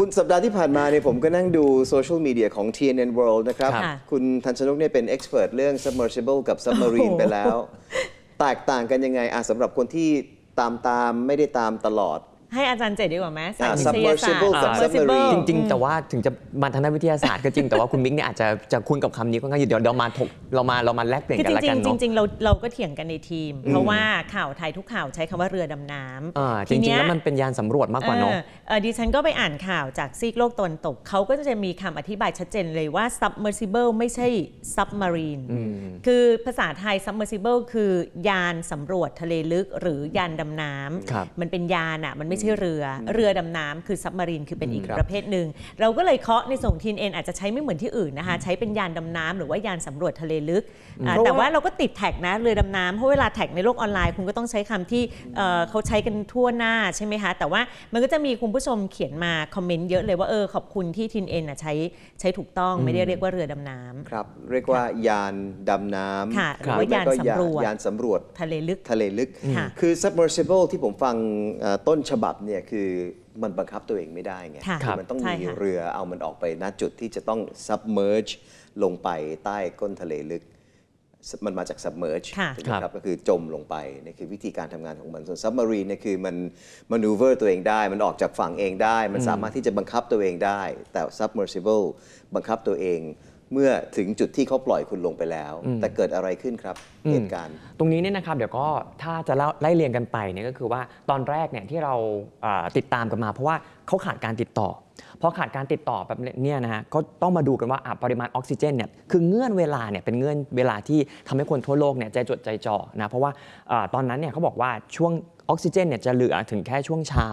คุณสัปดาห์ที่ผ่านมาเนี่ยผมก็นั่งดูโซเชียลมีเดียของ TNN World นะครับ คุณทันชนกเนี่ยเป็นเอ็กซ์เพรสเรื่อง submersible กับ submarine ไปแล้วแตกต่างกันยังไงอ่ะสำหรับคนที่ตามตามไม่ได้ตามตลอดให้อาจารย์เจดดีกว่าไหมสายวิทยาศาสตร์ submersible จริงๆ แต่ว่าถึงจะมาทางด้านวิทยาศาสตร์ ก็จริงแต่ว่าคุณมิกเนี่ยอาจจะจะคุ้นกับคำนี้ก็ง่ายอยู่เดี๋ยวเรามาถกเรามาเรามาแลกเปลี่ยนกันละกันเนาะจริงงเราเราก็เถียงกันในทีม เพราะว่าข่าวไทยทุกข่าวใช้คำว่าเรือดำน้ำจริง ๆ แล้วมันเป็นยานสำรวจมากกว่าเนาะดิฉันก็ไปอ่านข่าวจากซีกโลกตะวันตกเขาก็จะมีคำอธิบายชัดเจนเลยว่า submersible ไม่ใช่ submarine คือภาษาไทย submersible คือยานสำรวจทะเลลึกหรือยานดำน้ำมันเป็นยานอ่ะมันไม่่ใช่เรือเรือดำน้ำคือซับมารีนคือเป็นอีกประเภทหนึ่งเราก็เลยเคาะในส่งทีนเอ็นอาจจะใช้ไม่เหมือนที่อื่นนะคะใช้เป็นยานดำน้ำหรือว่ายานสำรวจทะเลลึก แต่ว่าเราก็ติดแท็กนะ เรือดำน้ำเพราะเวลาแท็กในโลกออนไลน์คุณก็ต้องใช้คำที่เขาใช้กันทั่วหน้า ใช่ไหมคะแต่ว่ามันก็จะมีคุณผู้ชมเขียนมาคอมเมนต์เยอะเลยว่าเออขอบคุณที่ทีนเอ็นใช้ใช้ถูกต้องไม่ได้เรียกว่าเรือดำน้ำครับเรียกว่ายานดำน้ำหรือว่ายานสำรวจยานสำรวจทะเลลึกทะเลลึก คือ submersible ที่ผมฟังต้นฉบับบับเนี่ยคือมันบังคับตัวเองไม่ได้ไงคือมันต้องมีเรือเอามันออกไป ณจุดที่จะต้อง submerge ลงไปใต้ก้นทะเลลึก มันมาจาก submerge คนะถูกไหมครับก็คือจมลงไปนี่คือวิธีการทำงานของมัน ส่วน submarine เนี่ยคือมันมานูเวอร์ตัวเองได้ มันออกจากฝั่งเองได้ มันสามารถที่จะบังคับตัวเองได้ แต่ submersible บังคับตัวเองเมื่อถึงจุดที่เขาปล่อยคุณลงไปแล้วแต่เกิดอะไรขึ้นครับเหตุการณ์ตรงนี้เนี่ยนะครับเดี๋ยวก็ถ้าจะไล่เรียงกันไปเนี่ยก็คือว่าตอนแรกเนี่ยที่เราติดตามกันมา เพราะว่าเขาขาดการติดต่อพอขาดการติดต่อแบบเนี้ยนะฮะก็ต้องมาดูกันว่าปริมาณออกซิเจนเนี่ยคือเงื่อนเวลาเนี่ยเป็นเงื่อนเวลาที่ทำให้คนทั่วโลกเนี่ยใจจดใจจ่อนะเพราะว่าตอนนั้นเนี่ยเขาบอกว่าช่วงออกซิเจนเนี่ยจะเหลือถึงแค่ช่วงเช้า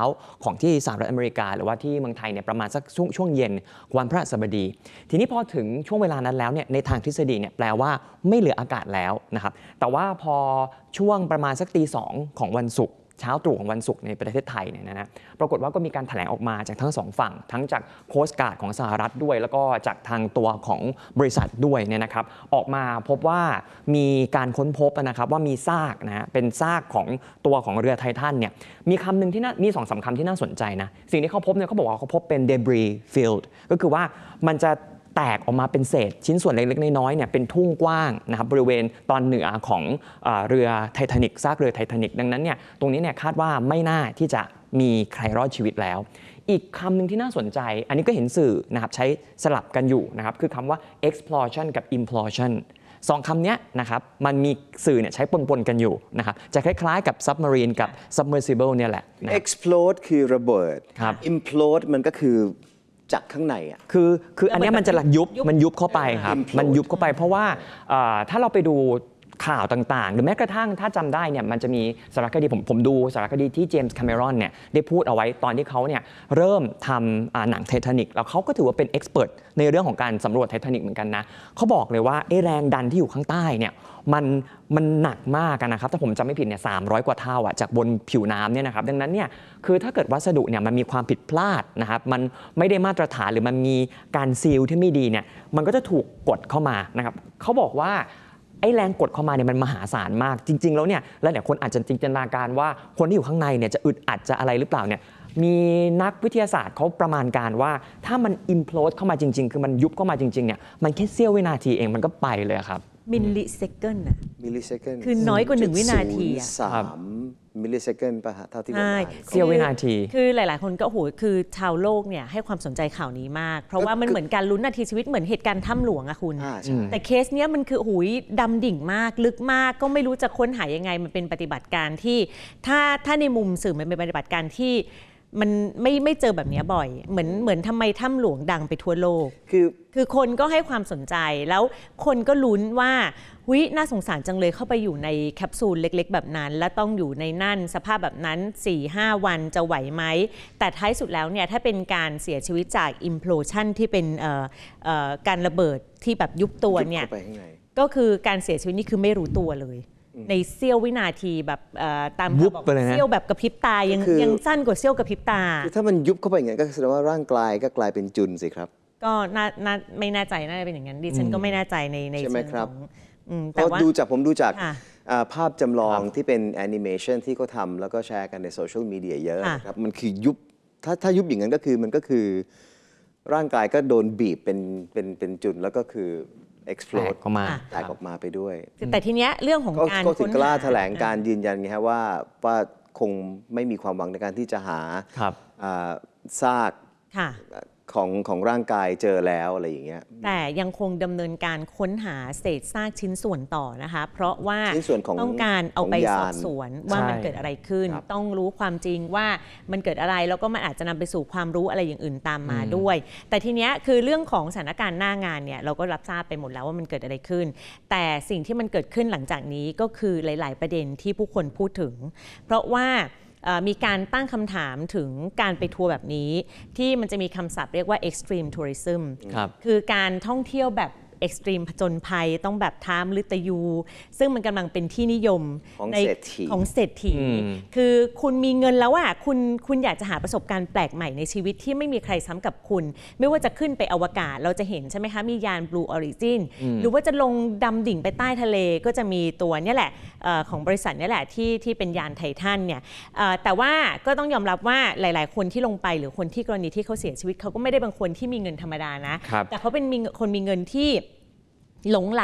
ของที่สหรัฐอเมริกา หรือว่าที่เมืองไทยเนี่ยประมาณสักช่วงช่วงเย็นวันพระสบดี ทีนี้พอถึงช่วงเวลานั้นแล้วเนี่ยในทางทฤษฎีเนี่ยแปลว่าไม่เหลืออากาศแล้วนะครับ แต่ว่าพอช่วงประมาณสักตีสองของวันศุกร์เช้าตรู่ของวันศุกร์ในประเทศไทยเนี่ยนะฮะ ปรากฏว่าก็มีการถแถลงออกมาจากทั้งสองฝั่ง ทั้งจากโคสการ์ดของสหรัฐด้วย แล้วก็จากทางตัวของบริษัทด้วยเนี่ยนะครับ ออกมาพบว่ามีการค้นพบนะครับว่ามีซากนะเป็นซากของตัวของเรือไททันเนี่ยมีคำหนึ่งที่น่ามีสองสามคำที่น่าสนใจนะสิ่งที่เขาพบเนี่ยเขาบอกว่าเขาพบเป็น debris field ก็คือว่ามันจะแตกออกมาเป็นเศษชิ้นส่วนเล็กๆน้อยๆเนี่ยเป็นทุ่งกว้างนะครับบริเวณตอนเหนือของเรือไททานิกซากเรือไททานิกดังนั้นเนี่ยตรงนี้เนี่ยคาดว่าไม่น่าที่จะมีใครรอดชีวิตแล้ว อีกคำหนึ่งที่น่าสนใจ อันนี้ก็เห็นสื่อนะครับใช้สลับกันอยู่นะครับคือคำว่า explosion กับ implosion สองคำนี้นะครับมันมีสื่อเนี่ยใช้ปนๆกันอยู่นะครับจะคล้ายๆกับ submarine กับ submersible เนี่ยแหละ explode คือระเบิดครับ implode มันก็คือจากข้างในอ่ะคือคืออันนี้มันจะหลักยุบมันยุบเข้าไปครับ มันยุบเข้าไปเพราะว่าถ้าเราไปดูข่าวต่างๆ หรือแม้กระทั่งถ้าจำได้เนี่ยมันจะมีสารคดีผมผมดูสารคดีที่เจมส์ คาเมรอนเนี่ยได้พูดเอาไว้ตอนที่เขาเนี่ยเริ่มทำหนังไททานิกแล้วเขาก็ถือว่าเป็นเอ็กซ์เพรสในเรื่องของการสำรวจไททานิกเหมือนกันนะเขาบอกเลยว่าไอ้แรงดันที่อยู่ข้างใต้เนี่ยมันมันหนักมากนะครับถ้าผมจำไม่ผิดเนี่ยสามกว่าเท่าอ่ะจากบนผิวน้ำเนี่ยนะครับดังนั้นเนี่ยคือถ้าเกิดวัสดุเนี่ยมันมีความผิดพลาดนะครับมันไม่ได้มาตรฐานหรือมันมีการซีลที่ไม่ดีเนี่ยมันก็จะถูกกดเข้ามานะครับเขาบอกว่าไอ้แรงกดเข้ามาเนี่ยมันมหาศาลมากจริงๆแล้วเนี่ย แล้วเนี่ยคนอาจจะจินตนาการว่าคนที่อยู่ข้างในเนี่ยจะอึดอัดจะอะไรหรือเปล่าเนี่ย มีนักวิทยาศาสตร์เขาประมาณการว่าถ้ามันอิมพลสเข้ามาจริงๆ คือมันยุบเข้ามาจริงๆเนี่ยมันแค่เสี้ยววินาทีเองมันก็ไปเลยครับมิลลิเซคันน่ะมิลลิเซคันคือน้อยกว่าหนึ่งวินาทีอะสามมิลลิเซคันป่ะฮะเท่าที่ผมใช่อ่านเสียววินาทีคือหลาย ๆ คนก็โหคือชาวโลกเนี่ยให้ความสนใจข่าวนี้มาก เพราะว่ามันเหมือนการลุ้นนาทีชีวิตเหมือนเหตุการณ์ถ้ำหลวงอะคุณ แต่เคสเนี้ยมันคือโหุยดำดิ่งมาก ลึกมากก็ไม่รู้จะค้นหายังไงมันเป็นปฏิบัติการที่ ถ้าถ้าในมุมสื่อมันเป็นปฏิบัติการที่มันไม่ไม่เจอแบบนี้บ่อย เหมือนเหมือนทำไมถ้ำหลวงดังไปทั่วโลกคือคือคนก็ให้ความสนใจแล้วคนก็ลุ้นว่าหุยน่าสงสารจังเลยเข้าไปอยู่ในแคปซูลเล็กๆ แบบนั้น และต้องอยู่ในนั่นสภาพแบบนั้น 4-5 วันจะไหวไหมแต่ท้ายสุดแล้วเนี่ยถ้าเป็นการเสียชีวิตจากอิมพลชันที่เป็นการระเบิดที่แบบยุบตัวเนี่ยก็คือการเสียชีวิตนี่คือไม่รู้ตัวเลยในเสี้ยววินาทีแบบตามบอกเซสี้ยวแบบกระพริบตา ยังยังสั้นกว่าเสี้ยวกระพริบตาถ้ามันยุบเข้าไปอย่างนั้นก็แสดงว่าร่างกายก็กลายเป็นจุนสิครับ ก็น่าไม่แน่ใจน่าจะเป็นอย่างนั้นดิฉันก็ไม่แน่ใจในในเชิงของ่ว่าดูจากผมดูจากภาพจำลองที่เป็นแอนิเมชันที่เขาทำแล้วก็แชร์กันในโซเชียลมีเดียเยอะครับ มันคือยุบถ้าถ้ายุบอย่างนั้นก็คือมันก็คือร่างกายก็โดนบีบเป็นเป็นเป็นจุนแล้วก็คือ explode เอกามาแตกออกมาไปด้วย แต่ทีเนี้ยเรื่องของการก็ถึงกล้าแถลงการยืนยันไงฮะว่า ว่าคงไม่มีความหวังในการที่จะหาซากของของร่างกายเจอแล้วอะไรอย่างเงี้ยแต่ยังคงดำเนินการค้นหาเศษซากชิ้นส่วนต่อนะคะเพราะว่าชิ้นนส่วของต้องการเอาไปสอบสวนว่ามันเกิดอะไรขึ้น ต้องรู้ความจริงว่ามันเกิดอะไรแล้วก็มันอาจจะนำไปสู่ความรู้อะไรอย่างอื่นตามมาด้วย แต่ทีเนี้ยคือเรื่องของสถานการณ์หน้างานเนี่ยเราก็รับทราบไปหมดแล้วว่ามันเกิดอะไรขึ้น แต่สิ่งที่มันเกิดขึ้นหลังจากนี้ก็คือหลายๆประเด็นที่ผู้คนพูดถึง เพราะว่ามีการตั้งคำถามถึงการไปทัวร์แบบนี้ที่มันจะมีคำศัพท์เรียกว่า extreme tourism คคือการท่องเที่ยวแบบเอ็กซ์ตรีมผจญภัยต้องแบบท้ามลิตยู ซึ่งมันกำลังเป็นที่นิยมในของเศรษฐีคือคุณมีเงินแล้วอ่ะคุณคุณอยากจะหาประสบการณ์แปลกใหม่ในชีวิตที่ไม่มีใครซ้ำกับคุณ ไม่ว่าจะขึ้นไปอวกาศเราจะเห็นใช่ไหมคะมียานบลูออริจินหรือว่าจะลงดำดิ่งไปใต้ทะเลก็จะมีตัวนี่แหละอของบริษัทนี่แหละที่ที่เป็นยานไททันเนี่ยแต่ว่าก็ต้องยอมรับว่าหลาย ๆ คนที่ลงไปหรือคนที่กรณีที่เขาเสียชีวิตเขาก็ไม่ได้บางคนที่มีเงินธรรมดานะแต่เขาเป็นคนมีเงินที่หลงไหล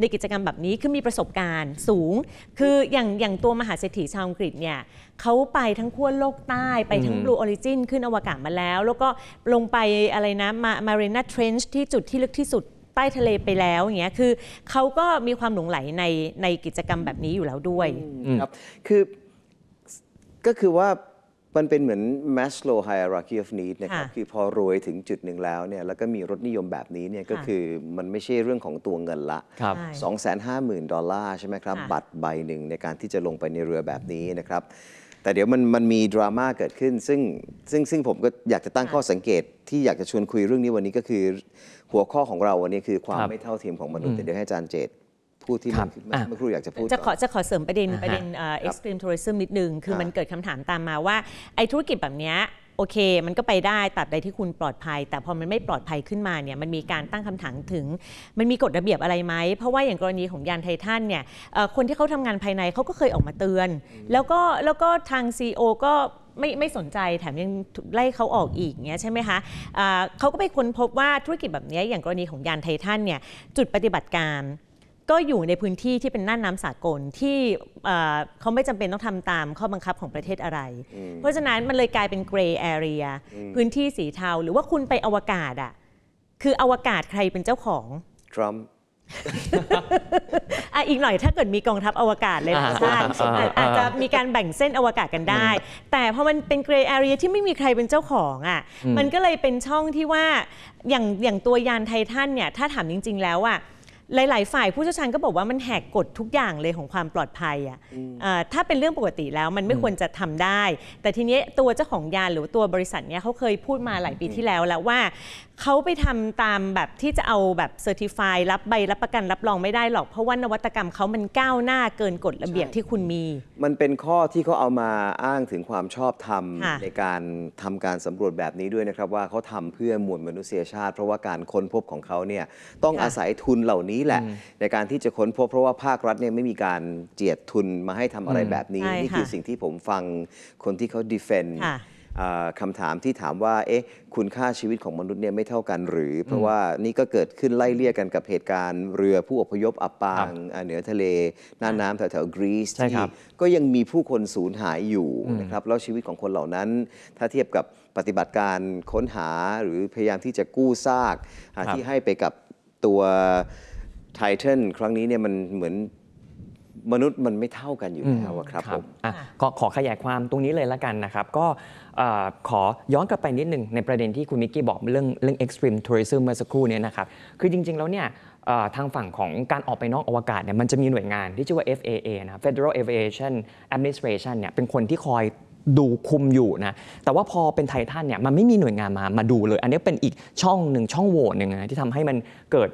ในกิจกรรมแบบนี้คือมีประสบการณ์สูงคืออย่างอย่างตัวมหาเศรษฐีชาวอังกฤษเนี่ยเขาไปทั้งขั้วโลกใต้ไปทั้งบลูออริจินขึ้นอวกาศมาแล้ว แล้วก็ลงไปอะไรนะมามารีนาเทรนช์ที่จุดที่ลึกที่สุด ใต้ทะเลไปแล้วอย่างเงี้ยคือเขาก็มีความหลงไหลในในกิจกรรมแบบนี้อยู่แล้วด้วยครับคือก็คือว่ามันเป็นเหมือน Maslow hierarchy of need นะครับคือพอรวยถึงจุดหนึ่งแล้วเนี่ยแล้วก็มีรถนิยมแบบนี้เนี่ยก็คือมันไม่ใช่เรื่องของตัวเงินละ 250,000ดอลลาร์ใช่ไหมครับบัตรใบหนึ่งในการที่จะลงไปในเรือแบบนี้นะครับ แต่เดี๋ยวมันมันมีดราม่าเกิดขึ้นซึ่งซึ่งซึ่งผมก็อยากจะตั้งข้อสังเกตที่อยากจะชวนคุยเรื่องนี้วันนี้ก็คือหัวข้อของเราวันนี้คือความไม่เท่าเทียมของมนุษย์เดี๋ยวให้อาจารย์เจตพูดที่เมื่อครู่อยากจะพูดจะขอจะขอเสริมประเด็นประเด็นเอ็กซ์ตรีมทัวริซึมนิดนึง คือมันเกิดคำถามตามมาว่าไอ้ธุรกิจแบบเนี้ยโอเค มันก็ไปได้ตัดใดที่คุณปลอดภัย แต่พอมันไม่ปลอดภัยขึ้นมาเนี่ยมันมีการตั้งคำถามถึง มันมีกฎระเบียบอะไรไหม เพราะว่าอย่างกรณีของยานไททันเนี่ยคนที่เขาทำงานภายในเขาก็เคยออกมาเตือน แล้วก็แล้วก็ทาง c ีโอก็ไม่ไม่สนใจแถมยังไล่เขาออกอีกเงี้ยใช่ไหมคะะเขาก็ไปค้นพบว่าธุรกิจแบบนี้อย่างกรณีของยานไททันเนี่ยจุดปฏิบัติการก็อยู่ในพื้นที่ที่เป็นน่านน้ำสากลที่เขาไม่จำเป็นต้องทำตามข้อบังคับของประเทศอะไร เพราะฉะนั้นมันเลยกลายเป็นเกรย์แอเรียพื้นที่สีเทาหรือว่าคุณไปอวกาศอ่ะคืออวกาศใครเป็นเจ้าของทรัมป์อ่ะอีกหน่อยถ้าเกิดมีกองทัพอวกาศเลยนะท่านอาจจะมีการแบ่งเส้นอวกาศกันได้ แต่พอมันเป็นเกรย์แอเรียที่ไม่มีใครเป็นเจ้าของอ่ะมันก็เลยเป็นช่องที่ว่า อย่างอย่างตัวยานไททันเนี่ยถ้าถามจริงๆแล้วอ่ะหลาย ๆ ฝ่ายผู้เชี่ยวชาญก็บอกว่ามันแหกกฎทุกอย่างเลยของความปลอดภัยอ่ะถ้าเป็นเรื่องปกติแล้วมันไม่ควรจะทำได้ แต่ทีนี้ตัวเจ้าของยาหรือตัวบริษัทเนี้ยเขาเคยพูดมาหลายปีที่แล้วแล้วว่าเขาไปทำตามแบบที่จะเอาแบบเซอร์ติฟายรับใบรับประกันรับรองไม่ได้หรอก เพราะว่านวัตกรรมเขามันก้าวหน้าเกินกฎระเบียบที่คุณมี มันเป็นข้อที่เขาเอามาอ้างถึงความชอบธรรมในการทำการสำรวจแบบนี้ด้วยนะครับว่าเขาทำเพื่อมวลมนุษยชาติ เพราะว่าการค้นพบของเขาเนี่ยต้องอาศัยทุนเหล่านี้นี้แหละในการที่จะค้นพบเพราะว่าภาครัฐเนี่ยไม่มีการเจียดทุนมาให้ทำอะไรแบบนี้ นี่คือสิ่งที่ผมฟังคนที่เขาดีเฟนคำถามที่ถามว่าเอ๊ะคุณค่าชีวิตของมนุษย์เนี่ยไม่เท่ากันหรือเพราะว่านี่ก็เกิดขึ้นไล่เลี่ยกันกับเหตุการณ์เรือผู้อพยพอับปางเหนือทะเลน่านน้ำแถวๆกรีซที่ก็ยังมีผู้คนสูญหายอยู่นะครับแล้วชีวิตของคนเหล่านั้นถ้าเทียบกับปฏิบัติการค้นหาหรือพยายามที่จะกู้ซาก ที่ให้ไปกับตัวไทเทนครั้งนี้เนี่ยมันเหมือนมนุษย์มันไม่เท่ากันอยู่แล้วอะครับผมอ่ะก็ขอขยายความตรงนี้เลยละกันนะครับ ก็ขอย้อนกลับไปนิดนึง ในประเด็นที่คุณมิกกี้บอก เรื่องเรื่องเอซ์ตรีมทัวริซึมเมื่อสักครู่เนี่ยนะครับคือจริงๆแล้วเนี่ยทางฝั่งของการออกไปนอกอวกาศเนี่ยมันจะมีหน่วยงานที่ชื่อว่า FAA นะ Federal Aviation Administration เนี่ยเป็นคนที่คอยดูคุมอยู่นะ แต่ว่าพอเป็นไททันเนี่ยมันไม่มีหน่วยงานมา มาดูเลย อันนี้เป็นอีกช่องหนึ่งช่องโหว่หนึ่งนะที่ทำให้มันเกิด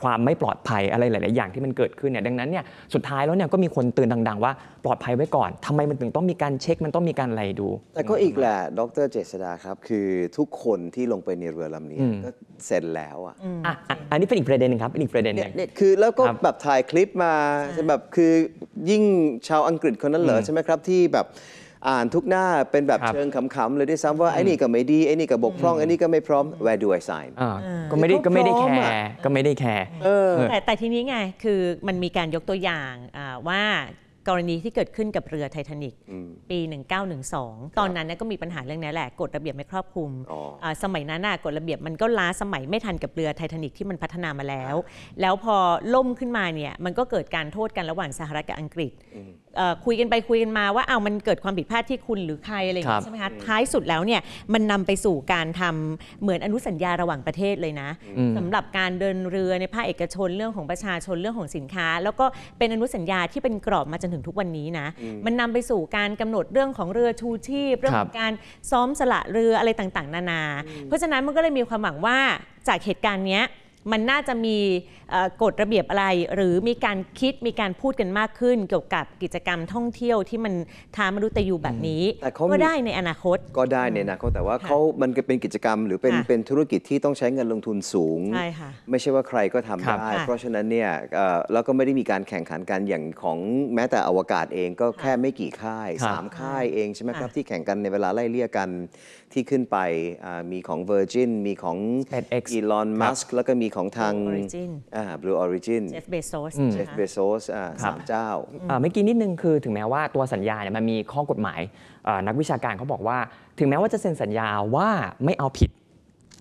ความไม่ปลอดภัยอะไรหลาย ๆ อย่างที่มันเกิดขึ้นเนี่ยดังนั้นเนี่ยสุดท้ายแล้วเนี่ยก็มีคนเตือนดัง ๆ ว่าปลอดภัยไว้ก่อน ทำไมมันถึงต้องมีการเช็คมันต้องมีการอะไรดู แต่ก็อีกแหละ ดรเจษดาครับคือทุกคนที่ลงไปในเรือลำนี้ก็เสร็จแล้วอ่ะอันนี้เป็นอีกประเด็นนึงครับเป็นอีกประเด็นนึงคือแล้วก็แบบถ่ายคลิปมาแบบคือยิ่งชาวอังกฤษคนนั้นเหรอใช่ไหมครับ ที่แบบอ่านทุกหน้าเป็นแบบเชิงขำๆเลยด้วยซ้ำว่า ไอ้นี่ก็ไม่ดี ไอ้นี่ก็บกพร่อง ไอ้นี่ก็ไม่พร้อม where do I sign ก็ไม่ได้ก็ไม่ได้แคร์ก็ไม่ได้แคร์แต่แต่ทีนี้ไงคือมันมีการยกตัวอย่างว่ากรณีที่เกิดขึ้นกับเรือไททานิกปี 1912 ตอนนั้นก็มีปัญหาเรื่องนี้แหละกฎระเบียบไม่ครอบคลุม สมัยนั้นกฎระเบียบมันก็ล้าสมัยไม่ทันกับเรือไททานิกที่มันพัฒนามาแล้ว แล้วพอล่มขึ้นมาเนี่ยมันก็เกิดการโทษกันระหว่างสหรัฐกับอังกฤษคุยกันไปคุยกันมาว่าเอามันเกิดความผิดพลาดที่คุณหรือใครอะไรอย่างงี้ใช่ไหมคะท้ายสุดแล้วเนี่ยมันนำไปสู่การทำเหมือนอนุสัญญาระหว่างประเทศเลยนะ สำหรับการเดินเรือในภาคเอกชนเรื่องของประชาชนเรื่องของสินค้า แล้วก็เป็นอนุสัญญาที่เป็นกรอบมาจนถึงทุกวันนี้นะ มันนำไปสู่การกำหนดเรื่องของเรือชูชีพเรื่องของการซ้อมสละเรืออะไรต่างๆ นานา เพราะฉะนั้นมันก็เลยมีความหวังว่าจากเหตุการณ์เนี้ยมันน่าจะมีกฎระเบียบอะไรหรือมีการคิดมีการพูดกันมากขึ้น เกี่ยวกับกิจกรรมท่องเที่ยวที่มันท้ามนุษย์ยูแบบนี้ก็ได้ในอนาคต ก็ได้ในอนาคต แต่ว่าเขามันเป็นกิจกรรมหรือเป็นเป็นธุรกิจที่ต้องใช้เงินลงทุนสูง ไม่ใช่ว่าใครก็ทำได้ เพราะฉะนั้นเนี่ยแล้วก็ไม่ได้มีการแข่งขันกันอย่างของแม้แต่อวกาศเองก็แค่ไม่กี่ค่าย3ค่ายเองใช่ไหมครับที่แข่งกันในเวลาไล่เลี่ยกันที่ขึ้นไปมีของ Virgin มีของ Elon Musk แล้วก็มีของทาง Blue Origin Jeff Bezos Jeff b e ส o s าสามเจ้า เมื่อกี้นิดนึงคือถึงแม้ว่าตัวสัญญาเนี่ยมันมีข้อกฎหมายนักวิชาการเขาบอกว่า ถึงแม้ว่าจะเซ็นสัญญาว่าไม่เอาผิด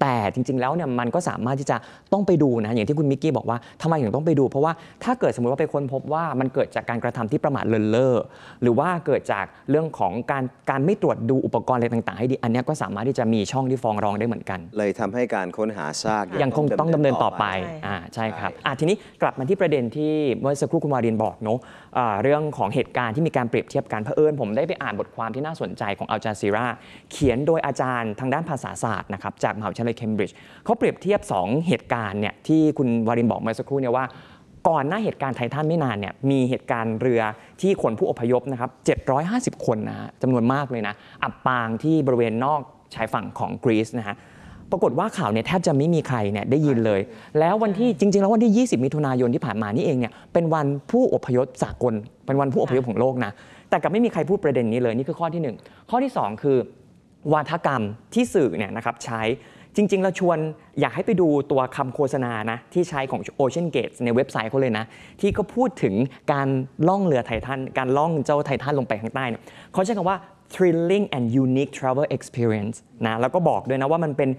แต่จริงๆ แล้วเนี่ยมันก็สามารถที่จะต้องไปดูนะอย่างที่คุณมิกกี้บอกว่าทำไมถึงต้องไปดูเพราะว่าถ้าเกิดสมมติว่าไปค้นพบว่ามันเกิดจากการกระทำที่ประมาทเลินเล่อหรือว่าเกิดจากเรื่องของการการไม่ตรวจดูอุปกรณ์อะไรต่างๆ ให้ดีอันนี้ก็สามารถที่จะมีช่องที่ฟ้องร้องได้เหมือนกัน เลยทำให้การค้นหาซากยังคงต้องดำเนินต่อไปอ่าใช่ครับอ่าทีนี้กลับมาที่ประเด็นที่เมื่อสักครู่คุณวารินบอกเนาะเรื่องของเหตุการณ์ที่มีการเปรียบเทียบกันเผอิญผมได้ไปอ่านบทความที่น่าสนใจของอัลจาซีราเขียนโดยอาจารย์ทางด้านภาษาศาสตร์นะครับจากมหาวิทยาลัยในเคมบริดจ์เขาเปรียบเทียบ 2 เหตุการณ์เนี่ยที่คุณวารินบอกเมื่อสักครู่เนี่ยว่าก่อนหน้าเหตุการณ์ไททันไม่นานเนี่ยมีเหตุการณ์เรือที่ขนผู้อพยพนะครับ750 คนนะจำนวนมากเลยนะอับปางที่บริเวณนอกชายฝั่งของกรีซนะฮะปรากฏว่าข่าวเนี่ยแทบจะไม่มีใครเนี่ยได้ยินเลย แล้ววันที่จริงๆแล้ววันที่ 20 มิถุนายนที่ผ่านมานี่เองเนี่ยเป็นวันผู้อพยพสากลเป็นวันผู้อพยพของโลกนะแต่กับไม่มีใครพูดประเด็นนี้เลยนี่คือข้อที่ 1 ข้อที่ 2 คือวาทกรรมที่สื่อเนี่ยนะครับใช้จริงๆ เราชวนอยากให้ไปดูตัวคำโฆษณานะที่ใช้ของ Ocean Gate ในเว็บไซต์เขาเลยนะ ที่เขาพูดถึงการล่องเรือไททันการล่องเจ้าไททันลงไปข้างใต้เนี่ยเขาใช้คำว่า thrilling and unique travel experience นะแล้วก็บอกด้วยนะว่ามันเป็น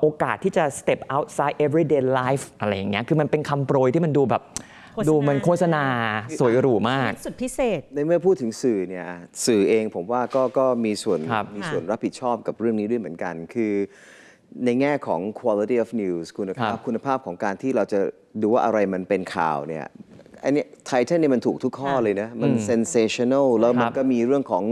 โอกาสที่จะ step outside everyday life อะไรอย่างเงี้ยคือมันเป็นคำโปรยที่มันดูแบบ ดูมันโฆษณาสวยหรูมาก สุดพิเศษ ในเมื่อพูดถึงสื่อเนี่ยสื่อเองผมว่าก็ก็มีส่วนมีส่วนรับผิดชอบกับเรื่องนี้ด้วยเหมือนกัน คือในแง่ของ quality of news คุณภาพคุณภาพของการที่เราจะดูว่าอะไรมันเป็นข่าวเนี่ยอันนี้ไทเทนเนี่ยมันถูกทุกข้อเลยนะ มัน sensational แล้วมันก็มีเรื่องของ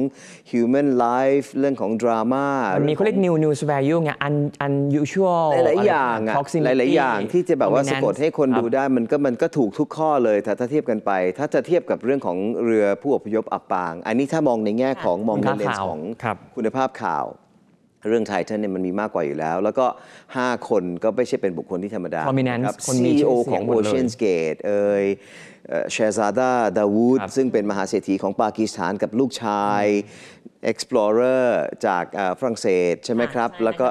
human life เรื่องของดราม่ามันมีเขาเรียก new news value ไง un unusual หลายๆอย่างอะหลาย ๆ อย่างที่จะแบบว่าสะกดให้คนดูได้มันก็มันก็ถูกทุกข้อเลยถ้าเทียบกันไป ถ้าจะเทียบกับเรื่องของเรือผู้อพยพอับปาง อันนี้ถ้ามองในแง่ของมองในเลนส์ของคุณภาพข่าวเรื่องไททันเนี่ยมันมีมากกว่าอยู่แล้ว แล้วก็ 5 คนก็ไม่ใช่เป็นบุคคลที่ธรรมดาครับซี CEO อเีขยองเ Ocean's Gate เอ่ยเชซาดาดาวูดซึ่งเป็นมหาเศรษฐีของปากีสถานกับลูกชาย explorer จากฝรั่งเศสใช่ไหมครับ แล้วก็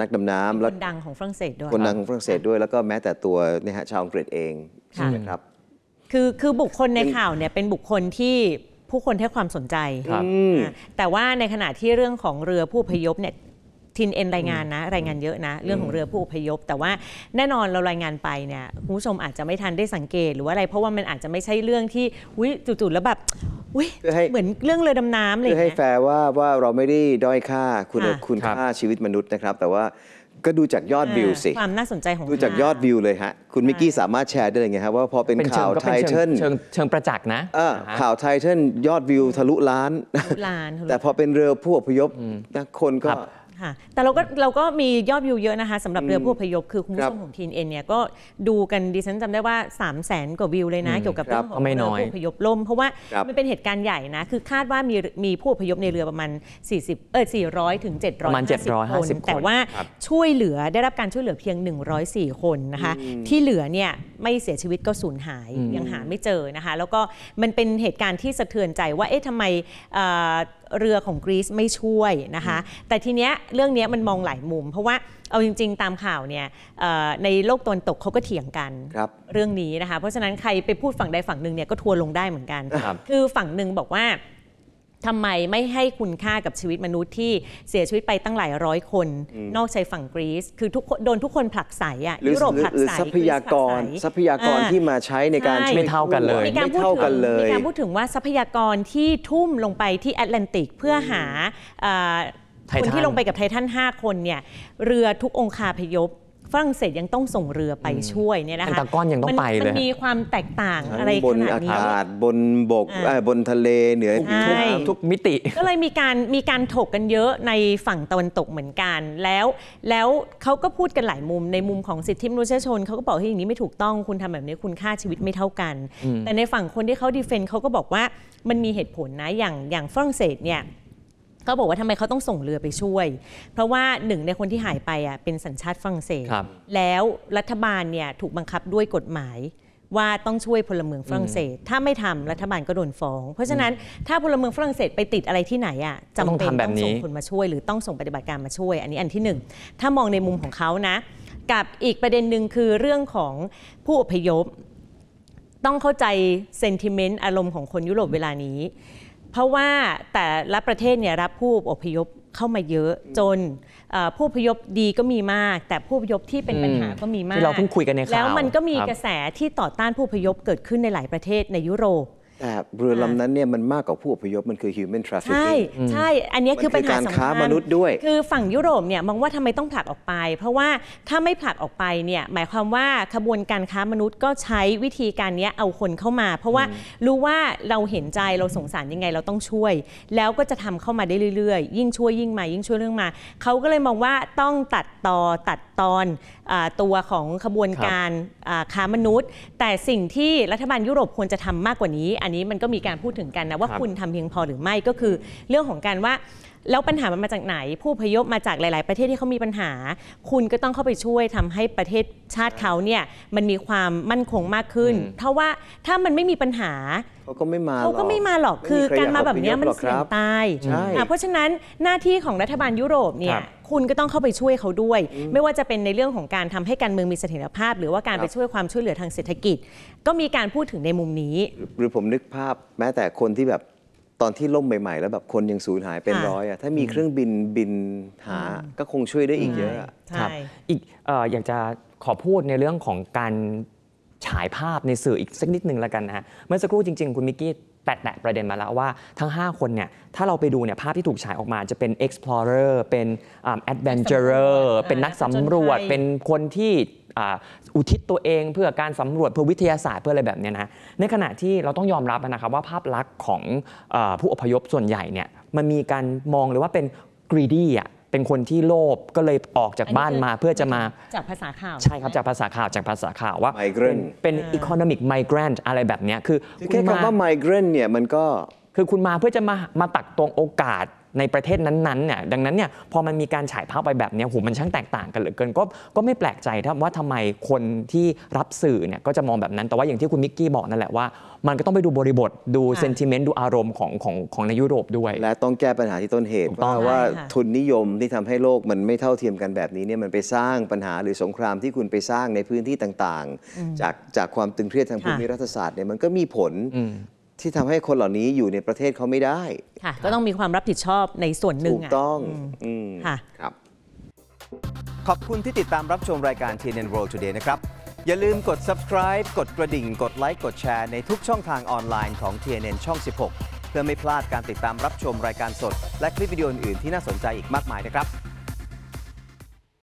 นักดำน้ำคนดังของฝรั่งเศสด้วย คนดังของฝรั่งเศสด้วย แล้วก็แม้แต่ตัวนี่ฮะชาวอังกฤษเองใช่ไหมครับคือคือบุคคลในข่าวเนี่ยเป็นบุคคลที่ผู้คนให้ความสนใจแต่ว่าในขณะที่เรื่องของเรือผู้พยพเนี่ยทินเอ็นรายงานนะ รายงานเยอะนะ เรื่องของเรือผู้พยพ แต่ว่าแน่นอนเรารายงานไปเนี่ยคุณผู้ชมอาจจะไม่ทันได้สังเกตหรือว่าอะไรเพราะว่ามันอาจจะไม่ใช่เรื่องที่วุ้ยจู่ๆแล้วแบบวุ้ยเหมือนเรื่องเรือดำน้ำเลยเพื่อให้แฟร์ว่าว่าเราไม่ได้ด้อยค่าคุณคุณค่าชีวิตมนุษย์นะครับ แต่ว่าก็ดูจากยอดวิวสิความน่าสนใจของดูจากยอดวิวเลยฮะ คุณมิกกี้สามารถแชร์ได้เลยไงครับว่าพอเป็นข่าวไทเทนเชิงประจักษ์นะข่าวไทเทนยอดวิวทะลุล้าน แต่พอเป็นเรือผู้อพยพคนก็ค่ะแต่เราก็เราก็มียอดวิวเยอะนะคะสำหรับเรือผู้พยพคือคุณผู้ชมของทีนเอ็นเนี่ยก็ดูกันดิฉันจำได้ว่า 3 0 0แสนกว่าวิวเลยนะ เกี่ยวกับเรื่องของเรือผู้พยพล่มเพราะว่ามันเป็นเหตุการณ์ใหญ่นะ คือคาดว่ามีมีผู้พยพในเรือประมาณ 40เออ400ถึง7รา750คน แต่ว่าช่วยเหลือได้รับการช่วยเหลือเพียง 104 คนนะคะ ที่เหลือเนี่ยไม่เสียชีวิตก็สูญหายยังหาไม่เจอนะคะแล้วก็มันเป็นเหตุการณ์ที่สะเทือนใจว่าเอ๊ะทำไมเรือของกรีซไม่ช่วยนะคะ แต่ทีเนี้ยเรื่องนี้มันมองหลายมุม เพราะว่าเอาจริง ๆ ตามข่าวเนี่ยในโลกตะวันตกเขาก็เถียงกันรเรื่องนี้นะคะ เพราะฉะนั้นใครไปพูดฝั่งใดฝั่งหนึ่งเนี่ยก็ทัวลงได้เหมือนกัน คือฝั่งหนึ่งบอกว่าทำไมไม่ให้คุณค่ากับชีวิตมนุษย์ที่เสียชีวิตไปตั้งหลายร้อยคน นอกชายฝั่งกรีซคือทุกโดนทุกคนผลักไสอ่ะยุโรปผลักไสทรัพยากรทรัพยากรที่มาใช้ในการไม่เท่ากันเลยมทการพูดถึงมีการพูดถึงว่าทรัพยากรที่ทุ่มลงไปที่แอตแลนติกเพื่อหาคนที่ลงไปกับไททัน 5 คนเนี่ยเรือทุกองคาพยพฝรั่งเศสยังต้องส่งเรือไปช่วยเนี่ยนะคะแต่ก้อนยังต้องไปเลยมันมีความแตกต่างอะไรขนาดนี้ บนอากาศบนบกบนทะเลเหนือทุกมิติ ก็เลยมีการมีการถกกันเยอะในฝั่งตะวันตกเหมือนกัน แล้ว แล้วเขาก็พูดกันหลายมุมในมุมของสิทธิมนุษยชนเขาก็บอกให้อย่างนี้ไม่ถูกต้องคุณทำแบบนี้คุณค่าชีวิตไม่เท่ากัน แต่ในฝั่งคนที่เขาดีเฟนต์เขาก็บอกว่ามันมีเหตุผลนะอย่างอย่างฝรั่งเศสเนี่ยกขาบอกว่าทำไมเขาต้องส่งเรือไปช่วย เพราะว่าหนึ่งในคนที่หายไปอ่ะเป็นสัญชาติฝรั่งเศสแล้วรัฐบาลเนี่ยถูกบังคับด้วยกฎหมาย ว่าต้องช่วยพลเมืองฝรั่งเศส ถ้าไม่ทำรัฐบาลก็โดนฟ้อง เพราะฉะนั้นถ้าพลเมืองฝรั่งเศส ไปติดอะไรที่ไหนอ่ะจำเป็นต้องส่งคนมาช่วยหรือต้องส่งปฏิบัติการมาช่วย อันนี้อันที่หนึ่งถ้ามองในมุมของเขานะกับอีกประเด็นหนึ่งคือเรื่องของผู้อพยพต้องเข้าใจเซนติเมนต์อารมณ์ของคนยุโรปเวลานี้เพราะว่าแต่ละประเทศเนี่ยรับผู้อพยพเข้ามาเยอะจนผู้พยพดีก็มีมาก แต่ผู้พยพที่เป็นปัญหาก็มีมาก ที่เราเพิ่งคุยกันในข่าวแล้วมันก็มีกระแสที่ต่อต้านผู้พยพเกิดขึ้นในหลายประเทศในยุโรปเรือลำนั้นเนี่ยมันมากกว่าผู้อพยพมันคือ human trafficking ใช่ใช่ อันนี้คือเป็นการค้ามนุษย์ด้วย คือฝั่งยุโรปเนี่ยมองว่าทำไมต้องผลักออกไป เพราะว่าถ้าไม่ผลักออกไปเนี่ยหมายความว่าขบวนการค้ามนุษย์ก็ใช้วิธีการนี้เอาคนเข้ามา เพราะว่ารู้ว่าเราเห็นใจเราสงสารยังไงเราต้องช่วย แล้วก็จะทำเข้ามาได้เรื่อยๆ ยิ่งช่วยยิ่งมายิ่งช่วยเรื่องมาเขาก็เลยมองว่าต้องตัดตอตัดตอนอตัวของขบวนการค้ามนุษย์ แต่สิ่งที่รัฐบาลยุโรปควรจะทำมากกว่านี้ อันนี้มันก็มีการพูดถึงกันนะ ว่าคุณทำเพียงพอหรือไม่ก็คือเรื่องของการว่าแล้วปัญหามันมาจากไหนผู้พยพมาจากหลายๆประเทศที่เขามีปัญหา คุณก็ต้องเข้าไปช่วยทำให้ประเทศชาติเขาเนี่ยมันมีความมั่นคงมากขึ้นเพราะว่าถ้ามันไม่มีปัญหาเขาก็ไม่มาเขาก็ไม่มาหรอกคือการมาแบบนี้มันเสี่ยงตายเพราะฉะนั้นหน้าที่ของรัฐบาลยุโรปเนี่ยคุณก็ต้องเข้าไปช่วยเขาด้วย ไม่ว่าจะเป็นในเรื่องของการทำให้การเมืองมีเสถียรภาพ หรือว่าการไปช่วยความช่วยเหลือทางเศรษฐกิจ ก็มีการพูดถึงในมุมนี้ หรือผมนึกภาพแม้แต่คนที่แบบตอนที่ล่มใหม่ๆแล้วแบบคนยังสูญหายเป็นร้อยอ่ะถ้ามีเครื่องบินบินหา ก็คงช่วยได้อีกเยอะครับอีกอยากจะขอพูดในเรื่องของการ ฉายภาพในสื่ออีกสักนิดนึงแล้วกันนะฮะเมื่อสักครู่จริงๆ คุณมิกกี้ แตะประเด็นมาแล้วว่าทั้ง 5 คนเนี่ยถ้าเราไปดูเนี่ยภาพที่ถูกฉายออกมา จะเป็น explorer เป็น adventurer เป็นนักสำรวจเป็นคนที่อุทิศตัวเองเพื่อการสำรวจเพื่อวิทยาศาสตร์เพื่ออะไรแบบนี้นะ ในขณะที่เราต้องยอมรับนะครับว่าภาพลักษณ์ของผู้อพยพส่วนใหญ่เนี่ยมันมีการมองหรือว่าเป็นกรีดี้อ่ะเป็นคนที่โลภก็เลยออกจากบ้านมาเพื่อจะมา จากภาษาข่าว ใช่ครับ จากภาษาข่าวจากภาษาข่าวว่าเป็นอีโคโนมิกไมเกรนอะไรแบบนี้คือแค่คำว่าไมเกรนเนี่ยมันก็คือคุณมาเพื่อจะมามาตักตรงโอกาสในประเทศนั้นๆเนี่ยดังนั้นเนี่ยพอมันมีการฉายภาพไปแบบนี้หูมันช่างแตกต่างกันเหลือเกินก็ก็ไม่แปลกใจว่าทำไมคนที่รับสื่อเนี่ยก็จะมองแบบนั้น แต่ว่าอย่างที่คุณมิกกี้บอกนั่นแหละว่ามันก็ต้องไปดูบริบทดูเซนติเมนต์ดูอารมณ์ของของของในยุโรปด้วย และต้องแก้ปัญหาที่ต้นเหตุเพราะว่าทุนนิยมที่ทำให้โลกมันไม่เท่าเทียมกันแบบนี้เนี่ยมันไปสร้างปัญหาหรือสงครามที่คุณไปสร้างในพื้นที่ต่าง ๆ จากจากความตึงเครียดทางภูมิรัฐศาสตร์เนี่ยมันก็มีผลที่ทำให้คนเหล่านี้อยู่ในประเทศเขาไม่ได้ ก็ต้องมีความรับผิดชอบในส่วนหนึ่งถูกต้องค่ะครับขอบคุณที่ติดตามรับชมรายการ TNN World Today นะครับ อย่าลืมกด subscribe กดกระดิ่ง กดไลค์ กดแชร์ในทุกช่องทางออนไลน์ของ TNN ช่อง 16 เพื่อไม่พลาดการติดตามรับชมรายการสด และคลิปวิดีโออื่น ๆ ที่น่าสนใจอีกมากมายนะครับ